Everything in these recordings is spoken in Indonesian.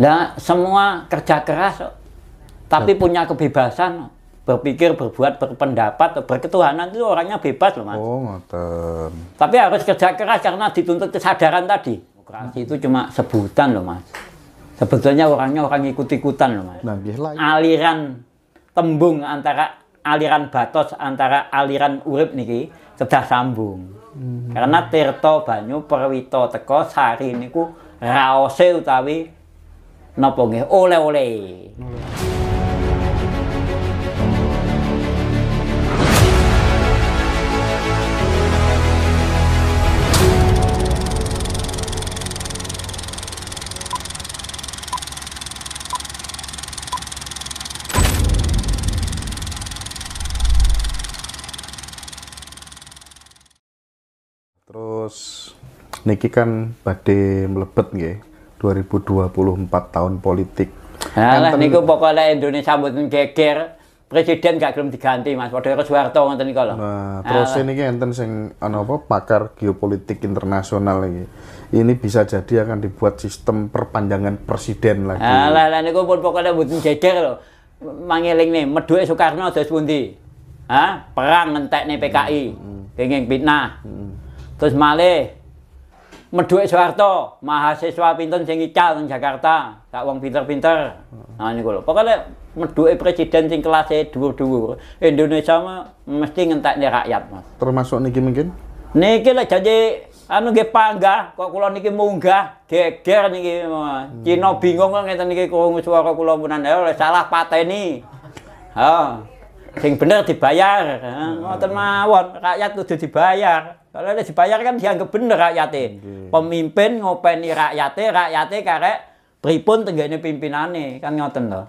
Nah, semua kerja keras, tapi punya kebebasan berpikir, berbuat, berpendapat, berketuhanan itu orangnya bebas loh mas. Oh, ngoten. Tapi harus kerja keras karena dituntut kesadaran tadi. Demokrasi itu cuma sebutan loh mas. Sebetulnya orangnya orang ikut-ikutan loh mas. Nah, iya aliran tembung antara aliran batos antara aliran urip niki sudah sambung. Hmm. Karena Tirto banyu Perwito teko sari niku raose utawi napa nggih oleh-oleh. Terus niki kan badhe mlebet nggih. 2024 tahun politik. ini niku pokoknya Indonesia mboten geger presiden gak belum diganti Mas padha karo Soeharto ngoten niku Nah, terus ini kan enten sing anu apa pakar geopolitik internasional ini, Ini bisa jadi akan dibuat sistem perpanjangan presiden lagi. Alah lah ini pun pokoknya butuh geger lho. mangiling nih, meduke Soekarno terus pundi? Hah? Perang nih PKI. Hmm, hmm. Kenging fitnah. Hmm. hmm. Terus malih Medhuke Soeharto, mahasiswa pinten sing ical nang Jakarta, sak wong pinter-pinter. Nah niku lho. Pokoke medhuke presiden sing kelase dhuwur-dhuwur, Indonesia mah mesti ngentekne rakyat, Mas. Termasuk niki mungkin? Niki lah jadi anu nggih panggah, kok kula niki munggah, geger niki. mah. Hmm. Cina bingung kok ngeten niki krungu swara kula punan, ya salah pateni. Ha sing bener dibayar hmm. ngoten mawon rakyat kudu dibayar kalau dia dibayar kan dianggap bener rakyate pemimpin ngopeni rakyat rakyate karek pripun tenggane pimpinane kan ngoten to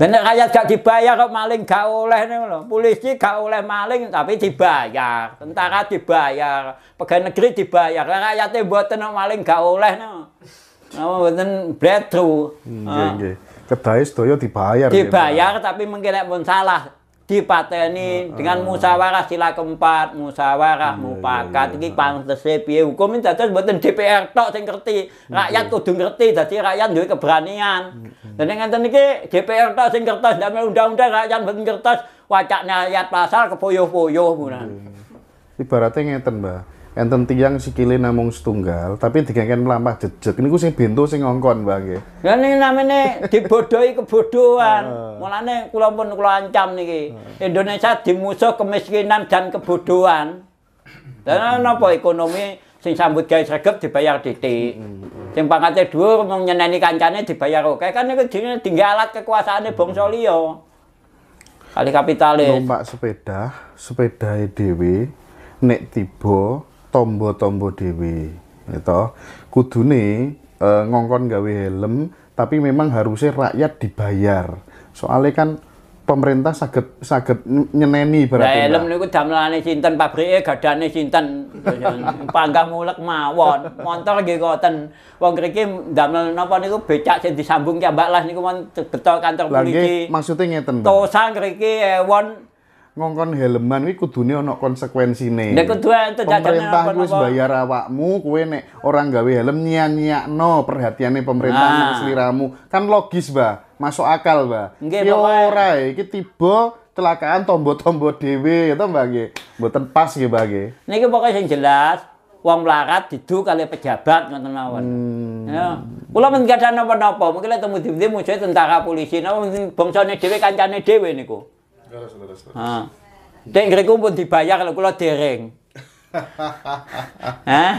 Dan hmm. rakyat gak dibayar kok maling gak oleh nih loh. Polisi gak oleh maling tapi dibayar. Tentara dibayar. Pegawai negeri dibayar. Rakyatnya buatan maling gak oleh nih. Nama buatan breakthrough. Iya, iya. Kedai dibayar. Dibayar tapi mungkin pun salah dipateni dengan musyawarah sila keempat, musyawarah iya, mufakat iya, iki iya. pantese piye hukum ini dados mboten DPR tok sing ngerti. Rakyat kudu ngerti dadi rakyat duwe keberanian. Dene ngenten iki DPR tok sing kertas damel undang-undang rakyat mboten kertas wacaknya ayat pasal kepoyoh poyo ngono. Ibaratnya ngeten, Mbak enten tiang sikile namung setunggal tapi digengken melampah jejeg niku sing bento sing ngongkon Mbak nggih. Ya ning namene dibodohi kebodohan. Mulane kula pun kula ancam niki. Indonesia dimusuh kemiskinan dan kebodohan. Dan napa ekonomi sing sambut gawe sregep dibayar titik. Sing pangkate dhuwur mung nyeneni kancane dibayar oke kan niku dene tinggal alat kekuasaane bangsa liya. Kali kapitalis. Numpak sepeda, sepeda dhewe nek tiba tombo-tombo dhewe gitu. Kudune eh, ngongkon gawe helm tapi memang harusnya rakyat dibayar. Soalnya kan pemerintah saged saged nyeneni berarti. ya helm niku damelane sinten pabrike gadane sinten. Panggah mulek mawon. motor nggih koten Wong mriki damel napa niku becak sing disambung ki Mbak Las niku mon beto kantor polisi. Maksudnya maksudnya ngeten to sang mriki ewon ngongkon helman kuwi kudune ana konsekuensine. Nek kudu entuk Pemerintah kuwi bayar awakmu, kowe nek ora gawe helm nyanyiakno perhatiane pemerintah nah. seliramu, Kan logis, bah, Masuk akal, Mbak. Nggih, ya ora iki tiba kecelakaan tombo-tombo DW itu Mbak buat buatan pas nggih, Mbak nggih. pokoknya yang yang jelas uang melarat didu kali pejabat nggak mawon. Hmm. Ya. mungkin ada nopo-nopo mungkin mungkin temu dhewe musuhe tentara polisi, napa bangsane dhewe kancane DW niku. Leres, leres, leres. Ha. Ah. Dek pun dibayar lho kula dereng. Hah?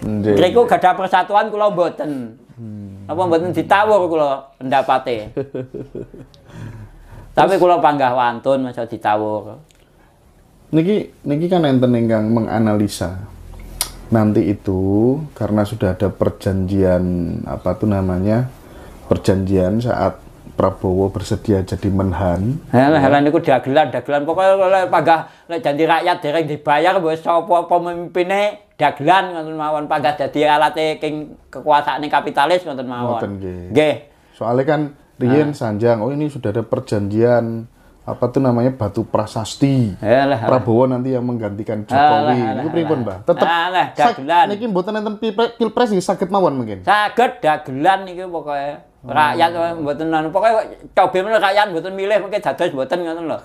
Ngriku gadah persatuan kula mboten. Hmm. Apa mboten ditawur kula pendapate. Tapi kula panggah wantun masa ditawur. Niki niki kan enten ingkang menganalisa. Nanti itu karena sudah ada perjanjian apa tuh namanya? Perjanjian saat Prabowo bersedia jadi menhan. Helen, Helen itu dagelan, dagelan pokoknya oleh pagah le janji rakyat dereng dibayar buat sopo pemimpinnya dagelan ngatur mawon pagah jadi alat king kekuasaan kapitalis ngatur mawon. Ngoten Soalnya kan riyen ah. sanjang oh ini sudah ada perjanjian apa tuh namanya batu prasasti Yalah, Prabowo nanti yang menggantikan ah, Jokowi itu pribon mbak. Tetap ah, dagelan niki buat nanti pilpres sakit mawon mungkin sakit dagelan nih pokoknya Oh. rakyat mboten nang pokoke cobe men rakyat mboten milih mungkin dados mboten ngoten lho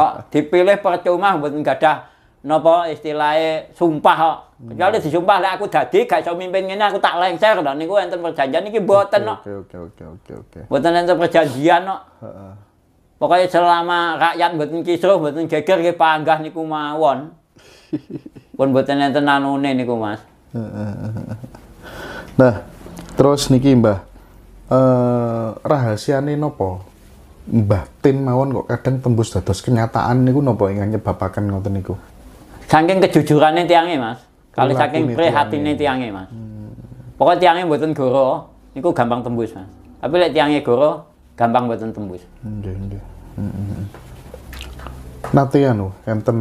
kok dipilih percuma mboten gadah napa istilahnya sumpah kok hmm. kecuali disumpah lek aku dadi gak iso mimpin ngene aku tak lengser lho niku enten perjanjian iki mboten kok oke oke oke oke mboten enten perjanjian kok pokoknya selama rakyat mboten kisruh mboten geger ke panggah niku mawon pun mboten enten anune niku Mas nah terus niki Mbah eh nih nopo Mbah Tim mawon kok kadang tembus dados kenyataan niku nopo ingkang nyebabaken ngoten niku saking kejujurannya tiange mas kalau saking prihatinnya tiange mas hmm. pokoknya tiange mboten goro niku gampang tembus mas tapi lek tiange goro gampang mboten tembus nggih hmm, nggih hmm, hmm, hmm. Nanti anu, enten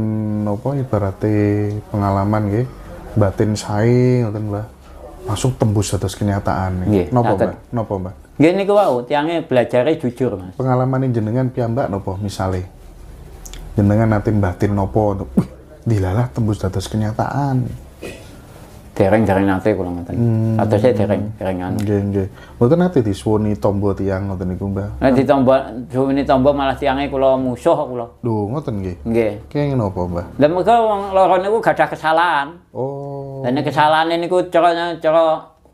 nopo ibaratnya pengalaman nggih, batin saya ngoten Mbah masuk tembus atas kenyataan nih. Yeah, nopo mbak? Nopo mbak? Gini kau wow, tiangnya belajar jujur mas. Pengalaman ini jenengan pia mbak nopo misalnya? Jenengan nanti batin nopo untuk dilalah tembus atas kenyataan. Dereng dereng nanti kula nanti Hmm. saya dereng dereng anu. gini nggih. nanti nate disuwuni tombol tiang nanti niku, mbak. Nah, tombol tombol, suwuni tombol malah tiangnya kula musuh Duh, Lho, gini. nggih. Nggih. nopo mbak. Dan mereka orang lorong itu gak ada kesalahan. Oh. Dene kesalahan ini ku coba coba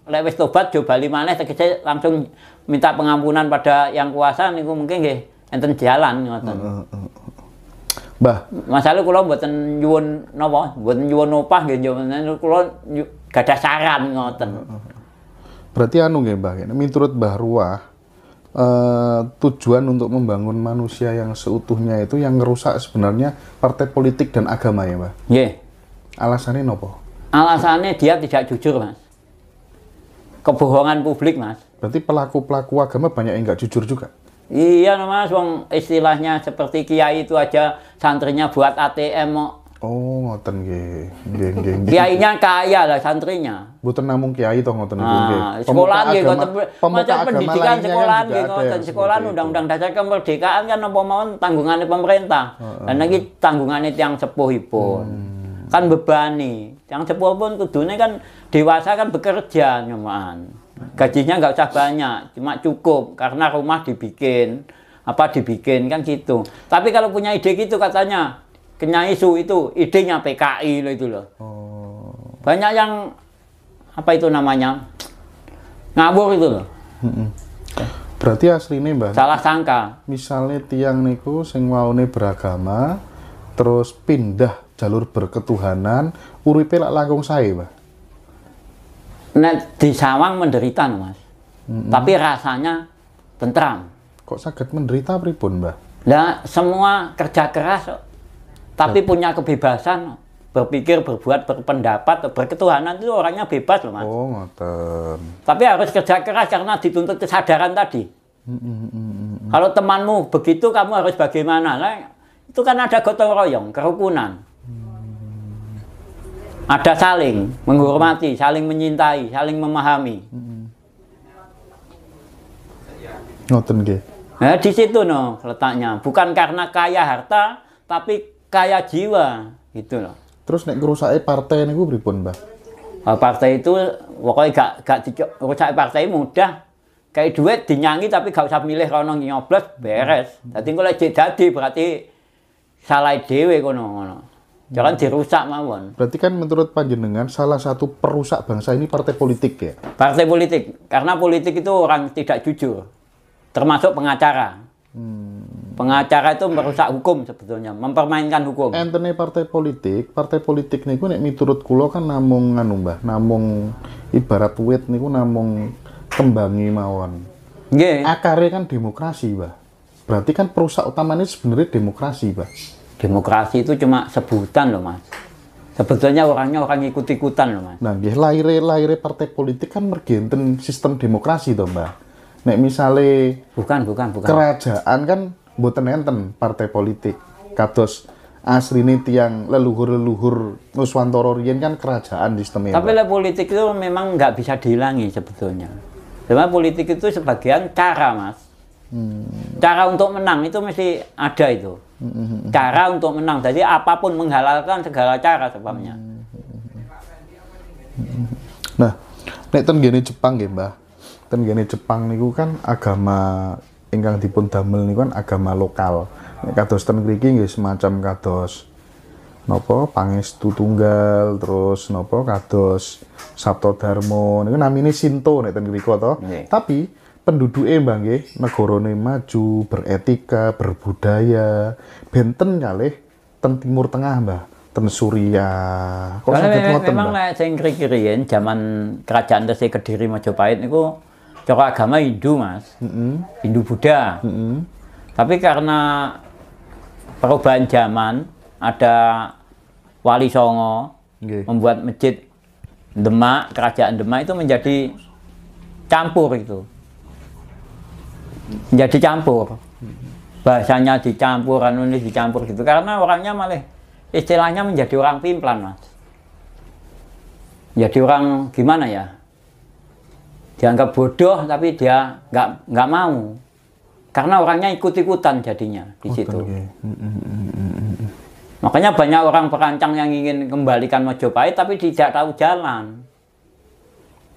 lewis tobat coba lima nih tegese langsung minta pengampunan pada yang kuasa niku mungkin gih enten jalan ngoten. Bah, masalah kula mboten nyuwun napa, mboten nyuwun opah nggih kula gadah saran ngoten. Berarti anu nggih Mbah, miturut Mbah Ruah Uh, tujuan untuk membangun manusia yang seutuhnya itu yang ngerusak sebenarnya partai politik dan agama ya mbak. Iya. Yeah. Alasannya nopo? Alasannya dia tidak jujur, Mas. Kebohongan publik, Mas. Berarti pelaku-pelaku agama banyak yang nggak jujur juga? Iya, Mas. Wong istilahnya seperti kiai itu aja santrinya buat ATM mo. Oh, ngoten nggih. Nggih, nggih. Kiainya kaya lah santrinya. Mboten namung kiai to ngoten niku ah, sekolah Sekolahan nggih ngoten. Macam pendidikan sekolah kan nggih ngoten. sekolah. Undang-Undang Dasar Kemerdekaan kan apa mawon tanggungane pemerintah. Dan lagi tanggungane tiang sepuh ipun. Hmm kan bebani yang sepuh pun kudune kan dewasa kan bekerja nyaman gajinya nggak usah banyak cuma cukup karena rumah dibikin apa dibikin kan gitu tapi kalau punya ide gitu katanya kenya isu itu idenya PKI loh itu loh oh. banyak yang apa itu namanya ngabur itu loh berarti aslinya mbak salah sangka misalnya tiang niku sing waune beragama terus pindah jalur berketuhanan uripe lak langkung sae, Pak. Nek di Sawang menderita, Mas. Mm -hmm. Tapi rasanya tentram. Kok sakit menderita pripun, Mbah? Nah, semua kerja keras tapi punya kebebasan berpikir, berbuat, berpendapat, berketuhanan itu orangnya bebas loh mas. Oh, ngoten. Tapi harus kerja keras karena dituntut kesadaran tadi. Kalau temanmu begitu, kamu harus bagaimana? Nah, itu kan ada gotong royong, kerukunan ada saling menghormati, saling menyintai, saling memahami. Ngoten hmm. Nah, di situ no letaknya, bukan karena kaya harta, tapi kaya jiwa gitu loh. Terus naik kerusai partai niku pripun, Mbah? Nah, partai itu pokoknya gak gak Kerusai partai mudah kayak duit dinyangi tapi gak usah milih nongi nyoblos beres dadi kalau lek berarti salah dhewe kono Jangan dirusak mawon. Berarti kan menurut panjenengan salah satu perusak bangsa ini partai politik ya? Partai politik. Karena politik itu orang tidak jujur. Termasuk pengacara. Hmm. Pengacara itu merusak hukum sebetulnya, mempermainkan hukum. Entene partai politik, partai politik niku nek miturut kula kan namung nganu Mbah, namung ibarat wit niku namung kembangi mawon. Nggih. Akare kan demokrasi, Mbah. Berarti kan perusak utamanya sebenarnya demokrasi, Mbah. Demokrasi itu cuma sebutan loh mas. Sebetulnya orangnya orang ikut-ikutan loh mas. Nah, ya, lahirnya lahirnya partai politik kan mergenten sistem demokrasi tuh mbak. Nek misalnya bukan bukan bukan kerajaan kan buatan enten partai politik. Kados asrini tiang leluhur-leluhur Nuswantoro rian kan kerajaan sistemnya. Tapi lah politik itu memang nggak bisa dihilangi sebetulnya. Karena politik itu sebagian cara mas Hmm. Cara untuk menang itu mesti ada itu. Hmm. Cara untuk menang. Jadi apapun menghalalkan segala cara sebabnya. Hmm. Nah, nek ten gini Jepang nggih, Mbah. Ten gini Jepang niku kan agama ingkang dipun damel niku kan agama lokal. Nek kados ten mriki nggih semacam kados nopo pangestu tunggal terus nopo kados Sabto Dharma niku namine Sinto nek ten mriku to. Tapi penduduknya ya ya negorone maju beretika berbudaya benten kali ten timur tengah mbak ten Suriah kok sakit ngoten memang lek sing kiri-kirien zaman kerajaan Tesi Kediri Majapahit niku cara agama Hindu Mas mm -hmm. Hindu Buddha mm -hmm. tapi karena perubahan zaman ada Wali Songo okay. membuat masjid Demak kerajaan Demak itu menjadi campur itu jadi ya campur bahasanya dicampur anu ini dicampur gitu karena orangnya malah istilahnya menjadi orang pimplan mas jadi orang gimana ya dianggap bodoh tapi dia nggak nggak mau karena orangnya ikut-ikutan jadinya di situ okay. Iya. Hmm, hmm, hmm, makanya banyak orang perancang yang ingin kembalikan Mojopahit tapi tidak tahu jalan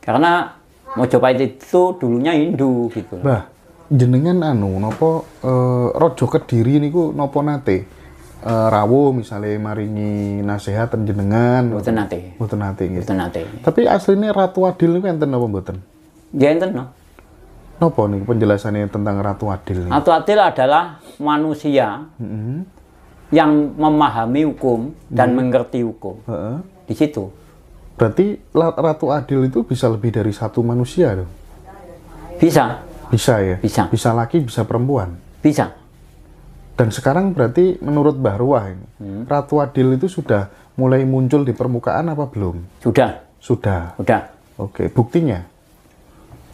karena Mojopahit itu dulunya Hindu gitu bah jenengan anu nopo e, eh, rojo kediri niku nopo nate e, eh, rawo misalnya maringi nasihat jenengan Buten nate Buten nate gitu. Buten nate tapi aslinya ratu adil itu enten nopo mboten ya enten no nopo nih penjelasannya tentang ratu adil ini. ratu adil adalah manusia mm -hmm. yang memahami hukum dan mm -hmm. mengerti hukum uh -huh. di situ berarti ratu adil itu bisa lebih dari satu manusia dong bisa bisa ya? Bisa. Bisa laki, bisa perempuan? Bisa. Dan sekarang berarti menurut Mbah Ruah ini, hmm. Ratu Adil itu sudah mulai muncul di permukaan apa belum? Sudah. Sudah? Sudah. Oke, buktinya?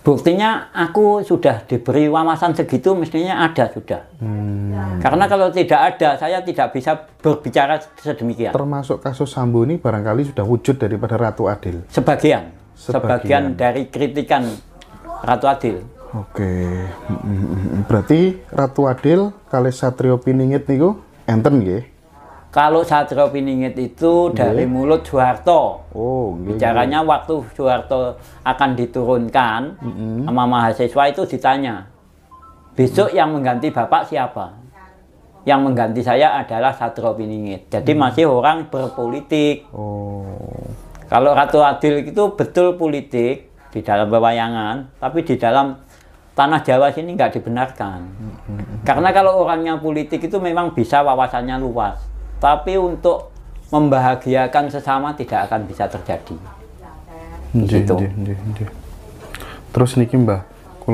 Buktinya aku sudah diberi wawasan segitu mestinya ada sudah. Hmm. Karena kalau tidak ada, saya tidak bisa berbicara sedemikian. Termasuk kasus Sambu ini barangkali sudah wujud daripada Ratu Adil? Sebagian. Sebagian, Sebagian dari kritikan Ratu Adil. Oke. Berarti Ratu Adil kalau Satrio Piningit niku enten nggih. Kalau Satrio Piningit itu dari mulut Soeharto. Oh, okay. Bicaranya waktu Soeharto akan diturunkan mm -hmm. sama mahasiswa itu ditanya. Besok yang mengganti Bapak siapa? Yang mengganti saya adalah Satrio Piningit. Jadi mm. masih orang berpolitik. Oh. Kalau Ratu Adil itu betul politik di dalam bayangan, tapi di dalam tanah Jawa sini nggak dibenarkan. Karena kalau orangnya politik itu memang bisa wawasannya luas, tapi untuk membahagiakan sesama tidak akan bisa terjadi. Gitu. Terus niki Mbah,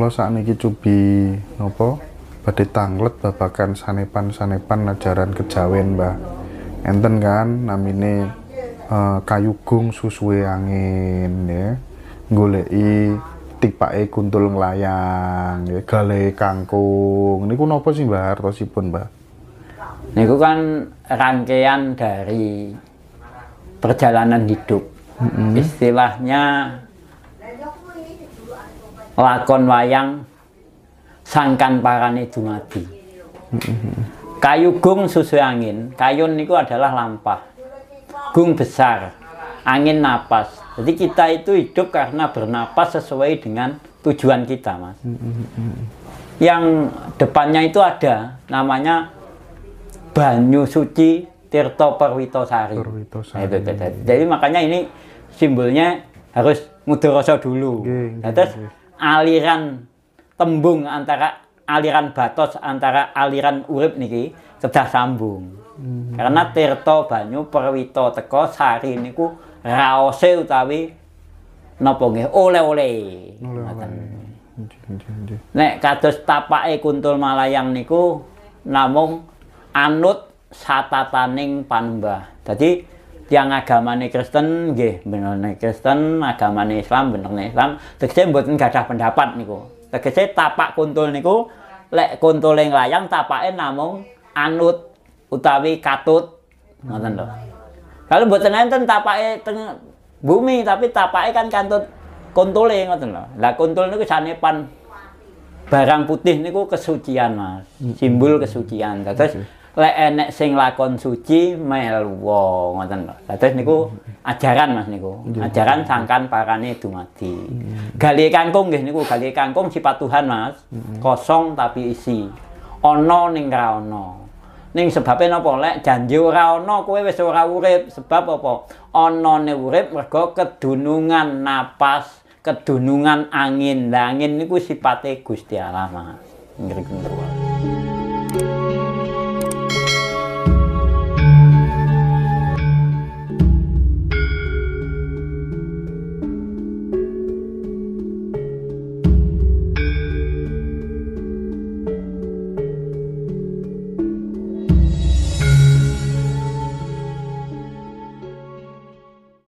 saat niki cubi nopo pada tanglet babakan sanepan-sanepan ajaran kejawen Mbah. Enten kan namine uh, eh, gung susu angin ya. Goleki tibake kuntul nglayang ya gale kangkung niku napa sih Mbak hartosipun Mbak niku kan rangkaian dari perjalanan hidup mm -hmm. istilahnya lakon wayang sangkan parane dumadi mm -hmm. kayu gung susu angin kayun niku adalah lampah gung besar angin napas jadi kita itu hidup karena bernapas sesuai dengan tujuan kita, Mas. Mm, mm, mm, Yang depannya itu ada namanya Banyu Suci Tirto Perwitosari. Nah, itu, itu, itu. Jadi makanya ini simbolnya harus mudoroso dulu. nah, terus aliran tembung antara aliran batos antara aliran urip niki sudah sambung. Mm-hmm. Karena Tirto Banyu Perwito teko Sari niku raose utawi napa nggih oleh-oleh. Nek kados tapake kuntul malayang niku namung anut satataning panembah. Dadi tiyang agamane Kristen nggih benerne Kristen, agamane Islam benerne Islam, tegese mboten gadah pendapat niku. Tegese tapak kuntul niku lek kuntule nglayang tapake namung anut utawi katut ngoten lho. Kalau buat enten tapake teng bumi tapi tapake kan kantut kontole ngoten lho. Lah kontul niku sanepan barang putih niku kesucian Mas. Hmm. Simbol kesucian. Terus lek enek sing lakon suci melwo ngoten lho. Terus niku hmm. ajaran Mas niku. Ajaran sangkan parane dumadi. Hmm. Gali kangkung nggih niku gali kangkung sifat Tuhan Mas. Kosong tapi isi. Ono ning ra ono. ning sebabe napa lek janji ora ana kowe wis ora urip sebab apa anane urip mergo kedunungan napas kedunungan angin lah angin niku sipate Gusti Allah mah